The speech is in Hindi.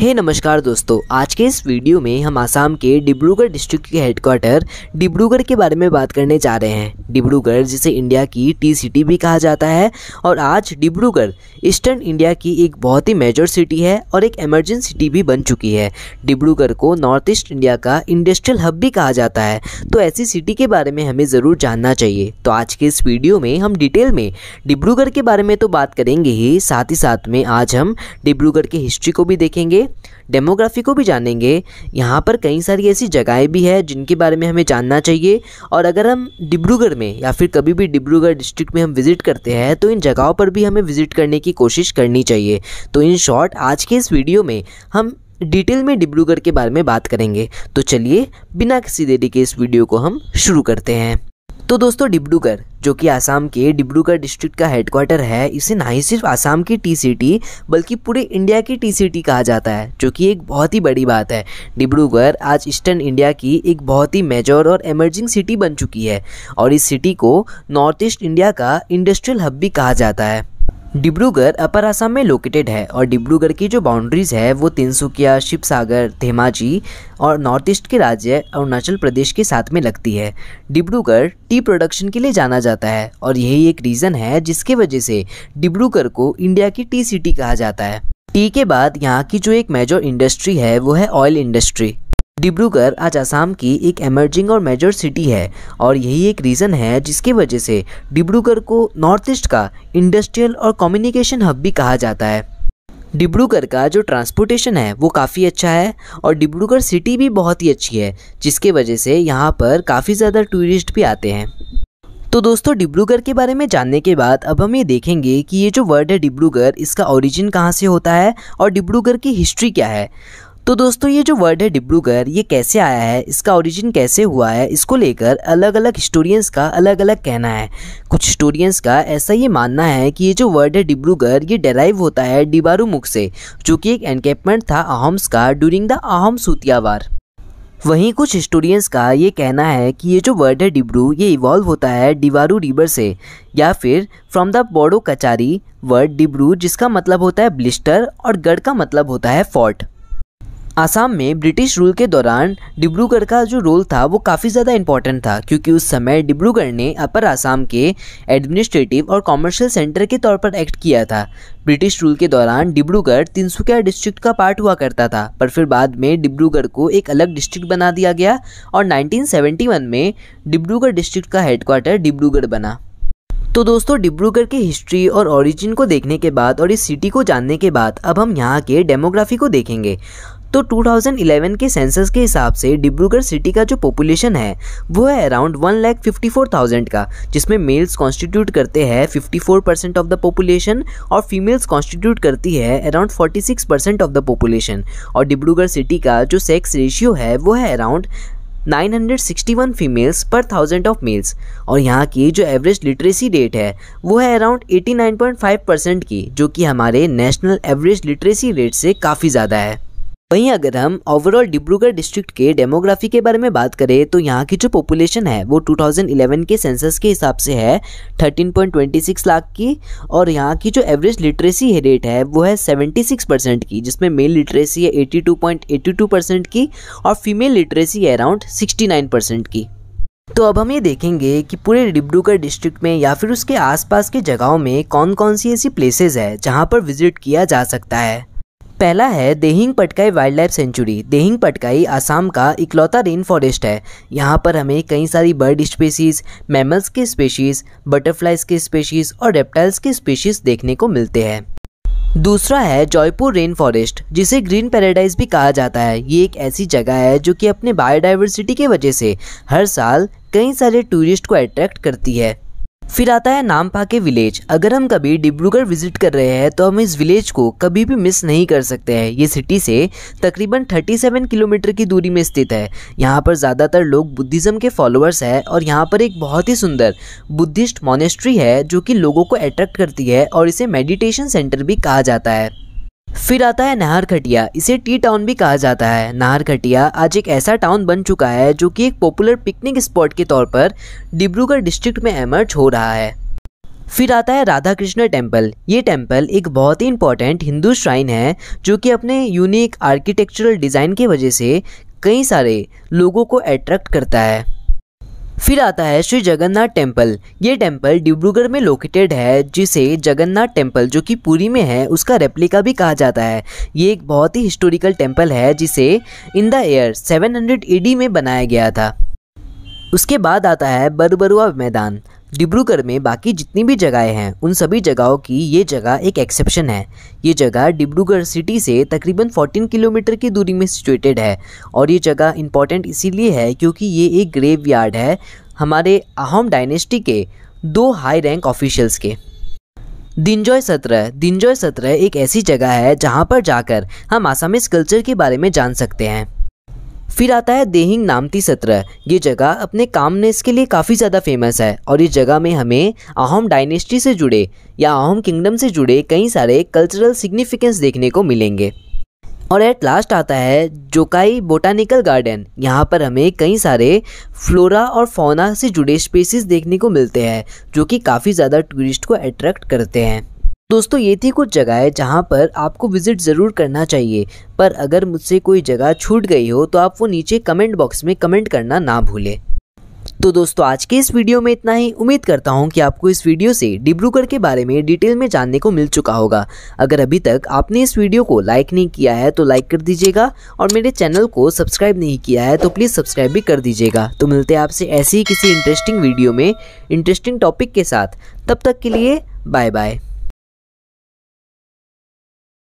हे hey, नमस्कार दोस्तों आज के इस वीडियो में हम आसाम के डिब्रूगढ़ डिस्ट्रिक्ट के हेडक्वार्टर डिब्रूगढ़ के बारे में बात करने जा रहे हैं डिब्रूगढ़ जिसे इंडिया की टी सिटी भी कहा जाता है और आज डिब्रूगढ़ ईस्टर्न इंडिया की एक बहुत ही मेजर सिटी है और एक एमरजेंसी सिटी भी बन चुकी है डिब्रूगढ़ को नॉर्थ ईस्ट इंडिया का इंडस्ट्रियल हब भी कहा जाता है तो ऐसी सिटी के बारे में हमें ज़रूर जानना चाहिए तो आज के इस वीडियो में हम डिटेल में डिब्रूगढ़ के बारे में तो बात करेंगे ही साथ ही साथ में आज हम डिब्रूगढ़ की हिस्ट्री को भी देखेंगे डेमोग्राफी को भी जानेंगे यहाँ पर कई सारी ऐसी जगहें भी हैं जिनके बारे में हमें जानना चाहिए और अगर हम डिब्रूगढ़ में या फिर कभी भी डिब्रूगढ़ डिस्ट्रिक्ट में हम विज़िट करते हैं तो इन जगहों पर भी हमें विज़िट करने की कोशिश करनी चाहिए तो इन शॉर्ट आज के इस वीडियो में हम डिटेल में डिब्रूगढ़ के बारे में बात करेंगे तो चलिए बिना किसी देरी के इस वीडियो को हम शुरू करते हैं तो दोस्तों डिब्रूगढ़ जो कि आसाम के डिब्रूगढ़ डिस्ट्रिक्ट का हेडक्वार्टर है इसे ना ही सिर्फ आसाम की टीसीटी बल्कि पूरे इंडिया की टीसीटी कहा जाता है जो कि एक बहुत ही बड़ी बात है डिब्रूगढ़ आज ईस्टर्न इंडिया की एक बहुत ही मेजर और एमर्जिंग सिटी बन चुकी है और इस सिटी को नॉर्थ ईस्ट इंडिया का इंडस्ट्रियल हब भी कहा जाता है डिब्रूगढ़ अपर आसाम में लोकेटेड है और डिब्रूगढ़ की जो बाउंड्रीज़ है वो तिनसुकिया शिवसागर धेमाजी और नॉर्थ ईस्ट के राज्य अरुणाचल प्रदेश के साथ में लगती है डिब्रूगढ़ टी प्रोडक्शन के लिए जाना जाता है और यही एक रीज़न है जिसके वजह से डिब्रूगढ़ को इंडिया की टी सिटी कहा जाता है टी के बाद यहाँ की जो एक मेजर इंडस्ट्री है वो है ऑयल इंडस्ट्री डिब्रूगढ़ आज आसाम की एक एमर्जिंग और मेजर सिटी है और यही एक रीज़न है जिसकी वजह से डिब्रूगढ़ को नॉर्थ ईस्ट का इंडस्ट्रियल और कम्युनिकेशन हब भी कहा जाता है डिब्रूगढ़ का जो ट्रांसपोर्टेशन है वो काफ़ी अच्छा है और डिब्रूगढ़ सिटी भी बहुत ही अच्छी है जिसके वजह से यहाँ पर काफ़ी ज़्यादा टूरिस्ट भी आते हैं तो दोस्तों डिब्रूगढ़ के बारे में जानने के बाद अब हम ये देखेंगे कि ये जो वर्ड है डिब्रूगढ़ इसका ओरिजिन कहाँ से होता है और डिब्रूगढ़ की हिस्ट्री क्या है तो दोस्तों ये जो वर्ड है डिब्रूगढ़ ये कैसे आया है इसका ओरिजिन कैसे हुआ है इसको लेकर अलग अलग हिस्टोरियंस का अलग अलग कहना है कुछ हिस्टोरियंस का ऐसा ये मानना है कि ये जो वर्ड है डिब्रूगढ़ ये डेराइव होता है डिबारू मुख से जो कि एक एनकेपमेंट था आहम्स का ड्यूरिंग द आहम सूतियावार वहीं कुछ हिस्टोरियंस का ये कहना है कि ये जो वर्ड है डिब्रू ये इवॉल्व होता है डिवारू रिवर से या फिर from the Bodo Kachari word Dibru जिसका मतलब होता है ब्लिस्टर और गढ़ का मतलब होता है फोर्ट आसाम में ब्रिटिश रूल के दौरान डिब्रूगढ़ का जो रोल था वो काफ़ी ज़्यादा इंपॉर्टेंट था क्योंकि उस समय डिब्रूगढ़ ने अपर आसाम के एडमिनिस्ट्रेटिव और कॉमर्शियल सेंटर के तौर पर एक्ट किया था ब्रिटिश रूल के दौरान डिब्रूगढ़ तिनसुकिया डिस्ट्रिक्ट का पार्ट हुआ करता था पर फिर बाद में डिब्रूगढ़ को एक अलग डिस्ट्रिक्ट बना दिया गया और नाइनटीन में डिब्रूगढ़ डिस्ट्रिक्ट का हेडक्वार्टर डिब्रूगढ़ बना तो दोस्तों डिब्रूगढ़ के हिस्ट्री और ओरिजिन को देखने के बाद और इस सिटी को जानने के बाद अब हम यहाँ के डेमोग्राफी को देखेंगे तो 2011 के सेंसस के हिसाब से डिब्रूगढ़ सिटी का जो पॉपुलेशन है वो है around one lakh fifty four thousand का जिसमें मेल्स कॉन्स्टिट्यूट करते हैं fifty four percent of the population और फीमेल्स कॉन्स्टिट्यूट करती है around forty six percent of the population और डिब्रूगढ़ सिटी का जो सेक्स रेशियो है वो है around 961 females per thousand of males और यहाँ की जो एवरेज लिटरेसी रेट है वो है अराउंड 89.5 परसेंट की जो कि हमारे नेशनल एवरेज लिटरेसी रेट से काफ़ी ज़्यादा है वहीं अगर हम ओवरऑल डिब्रूगढ़ डिस्ट्रिक्ट के डेमोग्राफी के बारे में बात करें तो यहाँ की जो पॉपुलेशन है वो 2011 के सेंसस के हिसाब से है 13.26 लाख की और यहाँ की जो एवरेज लिटरेसी रेट है वो है 76 परसेंट की जिसमें मेल लिटरेसी है 82.82 परसेंट की और फीमेल लिटरेसी है अराउंड 69 परसेंट की तो अब हम ये देखेंगे कि पूरे डिब्रूगढ़ डिस्ट्रिक्ट में या फिर उसके आसपास के जगहों में कौन कौन सी ऐसी प्लेसेज है जहाँ पर विजिट किया जा सकता है पहला है Dehing Patkai wildlife sanctuary Dehing Patkai Assam का इकलौता रेन फॉरेस्ट है यहाँ पर हमें कई सारी बर्ड स्पेशीज़ मैमल्स की स्पेशीज़ बटरफ्लाइज की स्पेशीज़ और रेप्टाइल्स की स्पेशीज़ देखने को मिलते हैं दूसरा है जयपुर रेन फॉरेस्ट जिसे ग्रीन पैराडाइज भी कहा जाता है ये एक ऐसी जगह है जो कि अपने बायोडाइवर्सिटी की वजह से हर साल कई सारे टूरिस्ट को अट्रैक्ट करती है फिर आता है पाके विलेज अगर हम कभी डिब्रूगढ़ विजिट कर रहे हैं तो हम इस विलेज को कभी भी मिस नहीं कर सकते हैं ये सिटी से तकरीबन 37 किलोमीटर की दूरी में स्थित है यहाँ पर ज़्यादातर लोग बुद्धिज़्म के फॉलोअर्स हैं और यहाँ पर एक बहुत ही सुंदर बुद्धिस्ट मोनेस्ट्री है जो कि लोगों को अट्रैक्ट करती है और इसे मेडिटेशन सेंटर भी कहा जाता है फिर आता है खटिया इसे टी टाउन भी कहा जाता है खटिया आज एक ऐसा टाउन बन चुका है जो कि एक पॉपुलर पिकनिक स्पॉट के तौर पर डिब्रूगढ़ डिस्ट्रिक्ट में एमर्ज हो रहा है फिर आता है राधा कृष्ण टेम्पल ये टेम्पल एक बहुत ही इंपॉर्टेंट हिंदू श्राइन है जो कि अपने यूनिक आर्किटेक्चरल डिज़ाइन की वजह से कई सारे लोगों को अट्रैक्ट करता है फिर आता है श्री जगन्नाथ टेम्पल ये टेम्पल डिब्रूगढ़ में लोकेटेड है जिसे जगन्नाथ टेम्पल जो कि पुरी में है उसका रेप्लिका भी कहा जाता है ये एक बहुत ही हिस्टोरिकल टेम्पल है जिसे इन द ईयर 700 एडी में बनाया गया था उसके बाद आता है बरबरुआ मैदान डिब्रूगढ़ में बाकी जितनी भी जगहें हैं उन सभी जगहों की ये जगह एक एक्सेप्शन है ये जगह डिब्रूगढ़ सिटी से तकरीबन 14 किलोमीटर की दूरी में सिचुएटेड है और ये जगह इम्पॉर्टेंट इसीलिए है क्योंकि ये एक ग्रेव है हमारे अहोम डायनेस्टी के दो हाई रैंक ऑफिशियल्स के दिनजॉय सत्रह दिनजॉय सत्रह एक ऐसी जगह है जहाँ पर जाकर हम आसामिस कल्चर के बारे में जान सकते हैं फिर आता है देहिंग नामती सत्रह ये जगह अपने कामनेस के लिए काफ़ी ज़्यादा फेमस है और इस जगह में हमें अहोम डायनेस्टी से जुड़े या अहोम किंगडम से जुड़े कई सारे कल्चरल सिग्निफिकेंस देखने को मिलेंगे और एट लास्ट आता है जोकाई बोटानिकल गार्डन यहाँ पर हमें कई सारे फ्लोरा और फौना से जुड़े स्पेसिस देखने को मिलते हैं जो कि काफ़ी ज़्यादा टूरिस्ट को अट्रैक्ट करते हैं दोस्तों ये थी कुछ जगह जहाँ पर आपको विज़िट ज़रूर करना चाहिए पर अगर मुझसे कोई जगह छूट गई हो तो आप वो नीचे कमेंट बॉक्स में कमेंट करना ना भूलें तो दोस्तों आज के इस वीडियो में इतना ही उम्मीद करता हूँ कि आपको इस वीडियो से डिब्रूगढ़ के बारे में डिटेल में जानने को मिल चुका होगा अगर अभी तक आपने इस वीडियो को लाइक नहीं किया है तो लाइक कर दीजिएगा और मेरे चैनल को सब्सक्राइब नहीं किया है तो प्लीज़ सब्सक्राइब भी कर दीजिएगा तो मिलते हैं आपसे ऐसी ही किसी इंटरेस्टिंग वीडियो में इंटरेस्टिंग टॉपिक के साथ तब तक के लिए बाय बाय